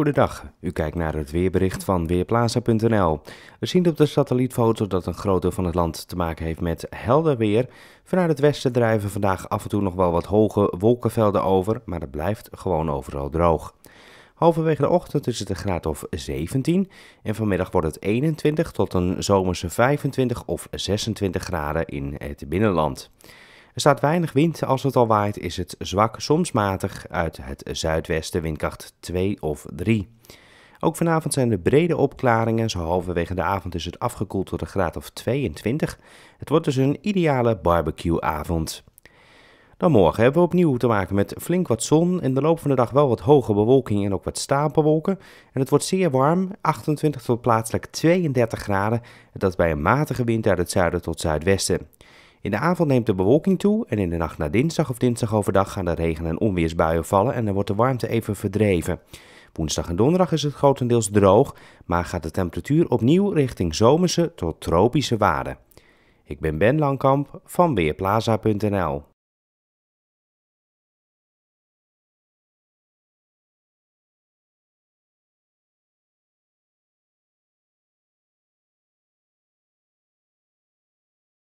Goedendag, u kijkt naar het weerbericht van Weerplaza.nl. We zien op de satellietfoto dat een groot deel van het land te maken heeft met helder weer. Vanuit het westen drijven vandaag af en toe nog wel wat hoge wolkenvelden over, maar het blijft gewoon overal droog. Halverwege de ochtend is het een graad of 17 en vanmiddag wordt het 21 tot een zomerse 25 of 26 graden in het binnenland. Er staat weinig wind. Als het al waait, is het zwak, soms matig uit het zuidwesten, windkracht 2 of 3. Ook vanavond zijn er brede opklaringen. Zo halverwege de avond is het afgekoeld tot een graad of 22. Het wordt dus een ideale barbecueavond. Dan morgen hebben we opnieuw te maken met flink wat zon. In de loop van de dag wel wat hoge bewolking en ook wat stapelwolken. En het wordt zeer warm, 28 tot plaatselijk 32 graden. Dat bij een matige wind uit het zuiden tot zuidwesten. In de avond neemt de bewolking toe en in de nacht naar dinsdag of dinsdag overdag gaan de regen- en onweersbuien vallen en dan wordt de warmte even verdreven. Woensdag en donderdag is het grotendeels droog, maar gaat de temperatuur opnieuw richting zomerse tot tropische waarden. Ik ben Ben Langkamp van Weerplaza.nl